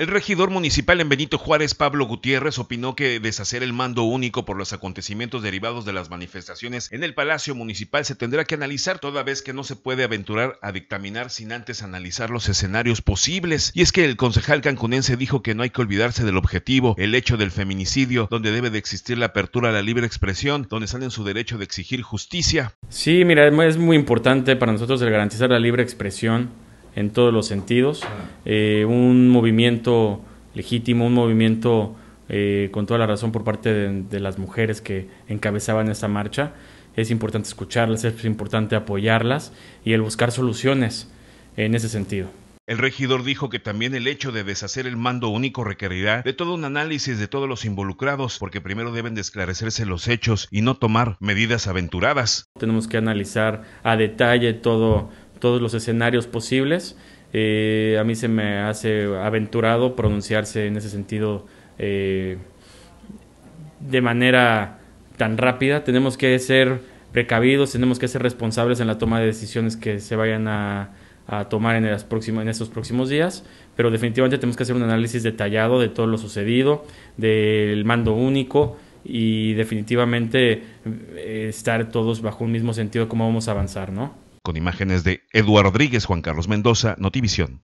El regidor municipal en Benito Juárez, Pablo Gutiérrez, opinó que deshacer el mando único por los acontecimientos derivados de las manifestaciones en el Palacio Municipal se tendrá que analizar toda vez que no se puede aventurar a dictaminar sin antes analizar los escenarios posibles. Y es que el concejal cancunense dijo que no hay que olvidarse del objetivo, el hecho del feminicidio, donde debe de existir la apertura a la libre expresión, donde están en su derecho de exigir justicia. Sí, mira, es muy importante para nosotros el garantizar la libre expresión en todos los sentidos, eh, un movimiento legítimo, un movimiento eh, con toda la razón por parte de, las mujeres que encabezaban esta marcha. Es importante escucharlas, es importante apoyarlas y el buscar soluciones en ese sentido. El regidor dijo que también el hecho de deshacer el mando único requerirá de todo un análisis de todos los involucrados, porque primero deben de esclarecerse los hechos y no tomar medidas aventuradas. Tenemos que analizar a detalle todo todos los escenarios posibles. Eh, a mí se me hace aventurado pronunciarse en ese sentido eh, de manera tan rápida. Tenemos que ser precavidos, tenemos que ser responsables en la toma de decisiones que se vayan a, tomar en, estos próximos días, pero definitivamente tenemos que hacer un análisis detallado de todo lo sucedido, del mando único y definitivamente eh, estar todos bajo un mismo sentido de cómo vamos a avanzar, ¿no? Con imágenes de Eduardo Rodríguez, Juan Carlos Mendoza, Notivisión.